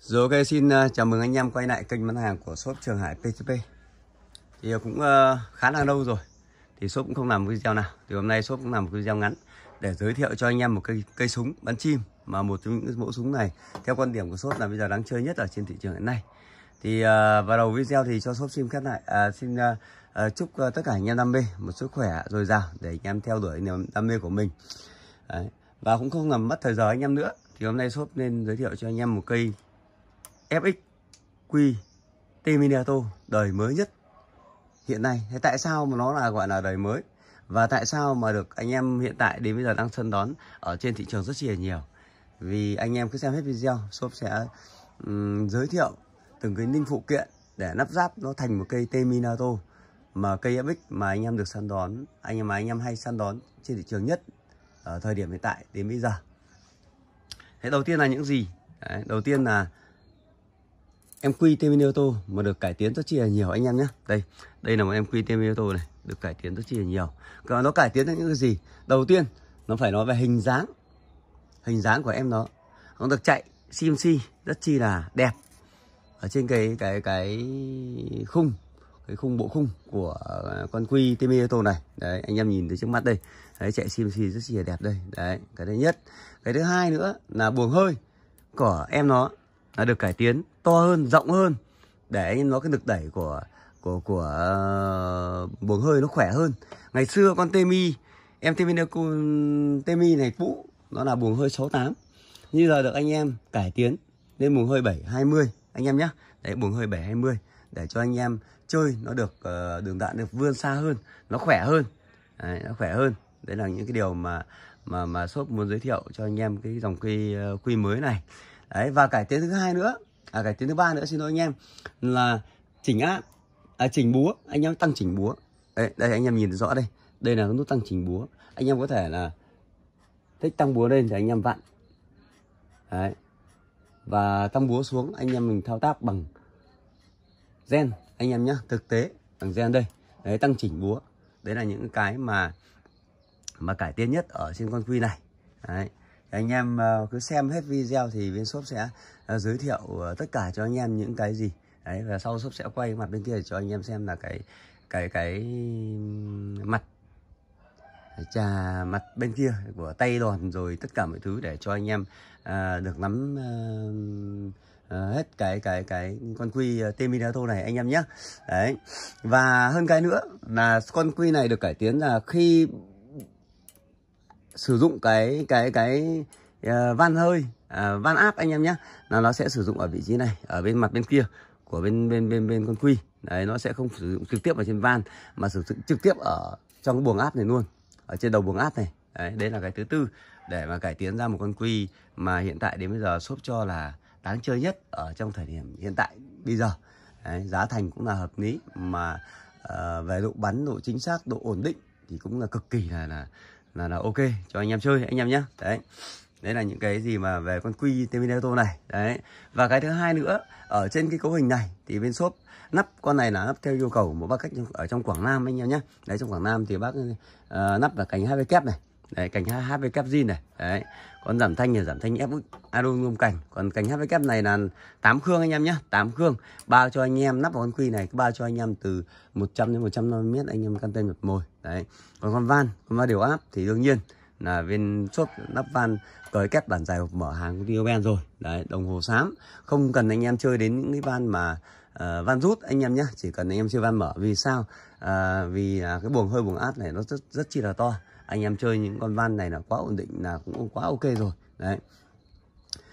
Rồi ok xin ờ, chào mừng anh em quay lại kênh bán hàng của shop Trường Hải PTP Thì ờ, cũng ờ, khá là lâu rồi Thì shop cũng không làm video nào Thì hôm nay shop cũng làm một video ngắn Để giới thiệu cho anh em một cây cây súng bắn chim Mà một trong những mẫu súng này Theo quan điểm của shop là bây giờ đáng chơi nhất ở trên thị trường hiện nay Thì vào đầu video thì cho shop xin khép lại à, Xin à, chúc tất cả anh em đam mê Một sức khỏe dồi dào để anh em theo đuổi niềm đam mê của mình Đấy. Và cũng không làm mất thời giờ anh em nữa thì hôm nay shop nên giới thiệu cho anh em một cây FXQ T Minato đời mới nhất hiện nay. Thế tại sao mà nó là gọi là đời mới? Và tại sao mà được anh em hiện tại đến bây giờ đang săn đón ở trên thị trường rất là nhiều? Vì anh em cứ xem hết video, shop sẽ um, giới thiệu từng cái linh phụ kiện để lắp ráp nó thành một cây T Minato mà cây FX mà anh em được săn đón, anh em mà anh em hay săn đón trên thị trường nhất ở thời điểm hiện tại đến bây giờ. Thế đầu tiên là những gì? Đấy, đầu tiên là em quy mini ô tô mà được cải tiến rất chi là nhiều anh em nhé đây đây là một em quy mini ô tô này được cải tiến rất chi là nhiều còn nó cải tiến những cái gì đầu tiên nó phải nói về hình dáng hình dáng của em nó nó được chạy CMC rất chi là đẹp ở trên cái cái cái khung cái khung bộ khung của con quy Timi Auto này đấy anh em nhìn thấy trước mắt đây đấy chạy CMC rất chi là đẹp đây đấy cái thứ nhất cái thứ hai nữa là buồng hơi của em nó là được cải tiến to hơn rộng hơn để anh em nó cái lực đẩy của của của uh, buồng hơi nó khỏe hơn ngày xưa con temi em temi temi này cũ nó là buồng hơi 68 như giờ được anh em cải tiến lên buồng hơi 720 anh em nhé đấy buồng hơi 720 để cho anh em chơi nó được uh, đường đạn được vươn xa hơn nó khỏe hơn đấy, nó khỏe hơn đấy là những cái điều mà mà mà shop muốn giới thiệu cho anh em cái dòng quy ờ, quy mới này đấy và cải tiến thứ hai nữa à, cải tiến thứ ba nữa xin lỗi anh em là chỉnh áp à, chỉnh búa anh em tăng chỉnh búa đấy, đây anh em nhìn rõ đây đây là nút tăng chỉnh búa anh em có thể là thích tăng búa lên thì anh em vặn đấy và tăng búa xuống anh em mình thao tác bằng gen anh em nhé thực tế bằng gen đây đấy tăng chỉnh búa đấy là những cái mà mà cải tiến nhất ở trên con quy này đấy anh em ờ, cứ xem hết video thì bên shop sẽ ờ, giới thiệu ờ, tất cả cho anh em những cái gì đấy và sau shop sẽ quay mặt bên kia để cho anh em xem là cái cái cái mặt trà mặt bên kia của tay đòn rồi tất cả mọi thứ để cho anh em à, được nắm à, hết cái cái cái con quy Teminato này anh em nhé đấy và hơn cái nữa là con quy này được cải tiến là khi sử dụng cái cái cái uh, van hơi uh, van áp anh em nhé là nó sẽ sử dụng ở vị trí này ở bên mặt bên kia của bên bên bên bên con quy đấy nó sẽ không sử dụng trực tiếp ở trên van mà sử dụng trực tiếp ở trong buồng áp này luôn ở trên đầu buồng áp này đấy, đây là cái thứ tư để mà cải tiến ra một con quy mà hiện tại đến bây giờ shop cho là đáng chơi nhất ở trong thời điểm hiện tại bây giờ đấy, giá thành cũng là hợp lý mà uh, về độ bắn độ chính xác độ ổn định thì cũng là cực kỳ là là là là ok cho anh em chơi anh em nhé đấy đấy là những cái gì mà về con quy Temino này đấy và cái thứ hai nữa ở trên cái cấu hình này thì bên shop nắp con này là nắp theo yêu cầu một bác cách ở trong Quảng Nam anh em nhé đấy trong Quảng Nam thì bác uh, nắp là cánh hai kép này đấy, cành HV kép zin này đấy còn giảm thanh là giảm thanh ép aluminum cành còn cành HV cap này là 8 khương anh em nhé 8 khương bao cho anh em nắp vào con quy này bao cho anh em từ 100 đến 150 mét anh em căn tên một mồi đấy còn con van con van điều áp thì đương nhiên là bên chốt nắp van cởi kép bản dài hộp mở hàng của Dioben rồi đấy đồng hồ xám không cần anh em chơi đến những cái van mà uh, van rút anh em nhé chỉ cần anh em chơi van mở vì sao uh, vì uh, cái buồng hơi buồng áp này nó rất rất chi là to anh em chơi những con van này là quá ổn định là cũng quá ok rồi đấy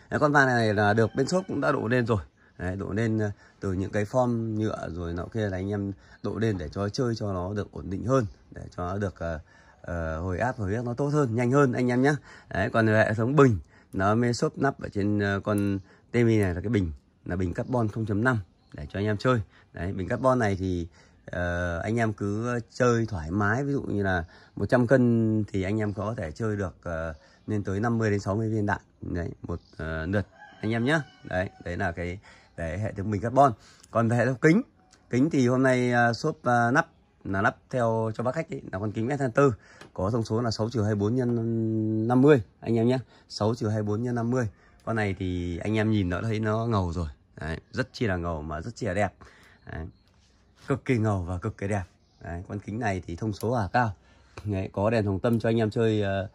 cái con van này là được bên shop cũng đã đổ lên rồi Đấy, độ lên ờ, từ những cái form nhựa rồi nọ kia là anh em đổ lên để cho chơi cho nó được ổn định hơn để cho nó được uh, uh, hồi áp hồi áp nó tốt hơn nhanh hơn anh em nhé đấy còn hệ thống bình nó mê xốp nắp ở trên uh, con temi này là cái bình là bình carbon 0.5 để cho anh em chơi đấy bình carbon này thì uh, anh em cứ ờ, chơi thoải mái ví dụ như là 100 cân thì anh em có thể chơi được uh, lên tới 50 đến 60 viên đạn đấy một uh, lượt anh em nhé đấy đấy là cái để hệ thống bình carbon còn về hệ thống kính kính thì hôm nay uh, shop uh, nắp là lắp theo cho bác khách ấy, là con kính S24 có thông số là 6 24 nhân 50 anh em nhé 6 24 nhân 50 con này thì anh em nhìn nó thấy nó ngầu rồi đấy, rất chi là ngầu mà rất chi là đẹp đấy cực kỳ ngầu và cực kỳ đẹp Đấy, con kính này thì thông số hỏa à, cao Đấy, có đèn hồng tâm cho anh em chơi uh,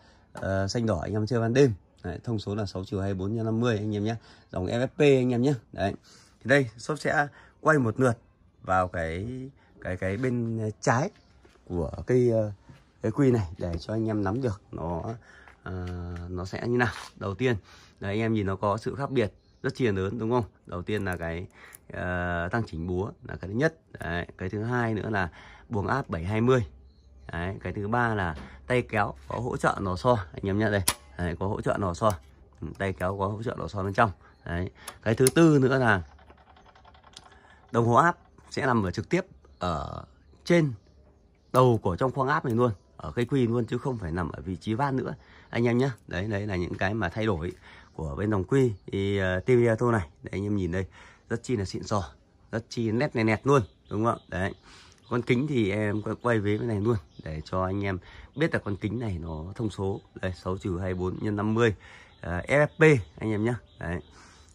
uh, xanh đỏ anh em chơi ban đêm Đấy, thông số là 6 chiều 24 x 50 anh em nhé dòng FFP anh em nhé Đấy. thì đây shop sẽ quay một lượt vào cái cái cái bên trái của cây ờ, cái quy này để cho anh em nắm được nó uh, nó sẽ như nào đầu tiên là anh em nhìn nó có sự khác biệt rất chia lớn đúng không đầu tiên là cái Ờ, tăng chỉnh búa là cái thứ nhất đấy. cái thứ hai nữa là buồng áp 720 đấy. cái thứ ba là tay kéo có hỗ trợ nò so anh em nhận đây đấy, có hỗ trợ nò so ừ, tay kéo có hỗ trợ nò so bên trong đấy cái thứ tư nữa là đồng hồ áp sẽ nằm ở trực tiếp ở trên đầu của trong khoang áp này luôn ở cây quy luôn chứ không phải nằm ở vị trí van nữa anh em nhé đấy đấy là những cái mà thay đổi của bên dòng quy thì uh, ờ, TV này đấy anh em nhìn đây rất chi là xịn sò rất chi nét này nẹt luôn đúng không ạ đấy con kính thì em quay về cái này luôn để cho anh em biết là con kính này nó thông số đây 6 trừ 24 nhân 50 uh, FFP anh em nhé đấy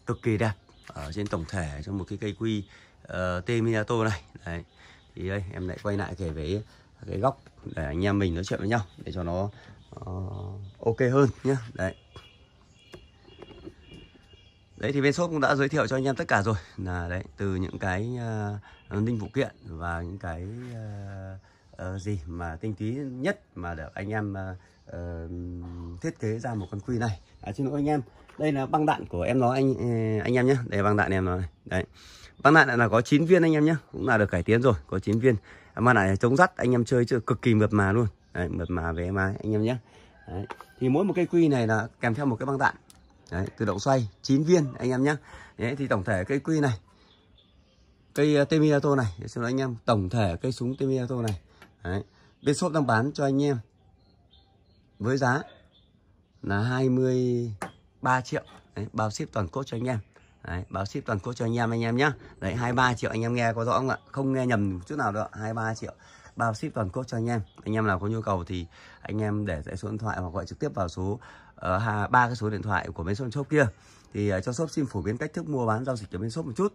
cực kỳ đẹp ở trên tổng thể trong một cái cây quy uh, T Minato này đấy thì đây em lại quay lại kể về cái góc để anh em mình nói chuyện với nhau để cho nó uh, ok hơn nhé đấy đấy thì bên shop cũng đã giới thiệu cho anh em tất cả rồi là đấy từ những cái uh, linh phụ kiện và những cái uh, uh, gì mà tinh túy nhất mà để anh em uh, uh, thiết kế ra một con quy này à, xin lỗi anh em đây là băng đạn của em nó anh anh em nhé đây băng đạn em nó này đấy băng đạn là có 9 viên anh em nhé cũng là được cải tiến rồi có 9 viên à, mà lại chống rắt anh em chơi chưa cực kỳ mượt mà luôn đấy, mượt mà về em anh em nhé đấy. thì mỗi một cây quy này là kèm theo một cái băng đạn Đấy, tự động xoay 9 viên anh em nhé Đấy, thì tổng thể cây quy này cây uh, ờ, Temiato này xin lỗi anh em tổng thể cây súng Temiato này Đấy. bên shop đang bán cho anh em với giá là 23 triệu Đấy, bao ship toàn quốc cho anh em Đấy, báo ship toàn quốc cho anh em anh em nhé Đấy 23 triệu anh em nghe có rõ không ạ Không nghe nhầm chút nào đâu ạ 23 triệu bao ship toàn quốc cho anh em anh em nào có nhu cầu thì anh em để tại số điện thoại hoặc gọi trực tiếp vào số ờ, ba uh, cái số điện thoại của bên shop shop kia thì uh, cho shop xin phổ biến cách thức mua bán giao dịch ở bên shop một chút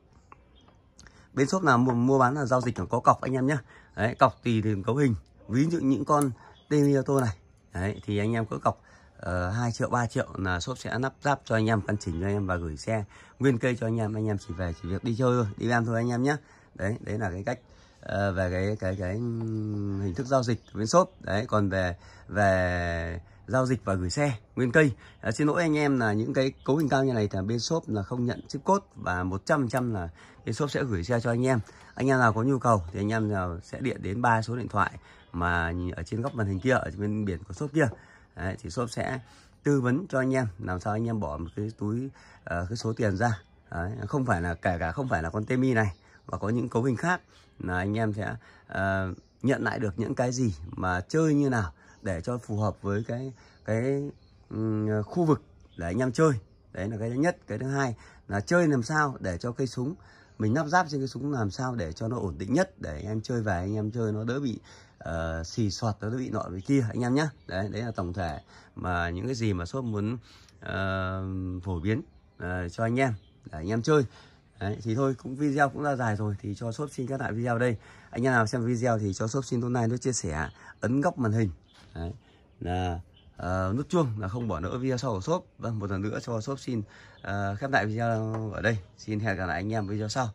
bên shop nào mua, mua bán là giao dịch là có cọc anh em nhé đấy cọc tùy từng cấu hình ví dụ những con Temioto này đấy thì anh em cứ cọc uh, triệu 3 triệu là shop sẽ lắp ráp cho anh em căn chỉnh cho anh em và gửi xe nguyên cây cho anh em anh em chỉ về chỉ việc đi chơi thôi đi làm thôi anh em nhé đấy đấy là cái cách Ờ, về cái cái cái hình thức giao dịch bên shop đấy còn về về giao dịch và gửi xe nguyên cây à, xin lỗi anh em là những cái cấu hình cao như này thì bên shop là không nhận chip cốt và 100% là bên shop sẽ gửi xe cho anh em anh em nào có nhu cầu thì anh em nào sẽ điện đến ba số điện thoại mà ở trên góc màn hình kia ở bên biển của shop kia Đấy, thì shop sẽ tư vấn cho anh em làm sao anh em bỏ một cái túi uh, cái số tiền ra Đấy, không phải là kể cả không phải là con temi này và có những cấu hình khác là anh em sẽ uh, nhận lại được những cái gì mà chơi như nào để cho phù hợp với cái cái um, khu vực để anh em chơi đấy là cái thứ nhất cái thứ hai là chơi làm sao để cho cây súng mình lắp ráp trên cái súng làm sao để cho nó ổn định nhất để anh em chơi về anh em chơi nó đỡ bị uh, xì soạt nó đỡ bị nọ với kia anh em nhé đấy đấy là tổng thể mà những cái gì mà shop muốn uh, phổ biến uh, cho anh em để anh em chơi Đấy, thì thôi cũng video cũng ra dài rồi thì cho shop xin các lại video đây anh em nào xem video thì cho shop xin hôm nay nó chia sẻ ấn góc màn hình Đấy, là uh, nút chuông là không bỏ lỡ video sau của shop vâng một lần nữa cho shop xin uh, khép lại video ở đây xin hẹn gặp lại anh em video sau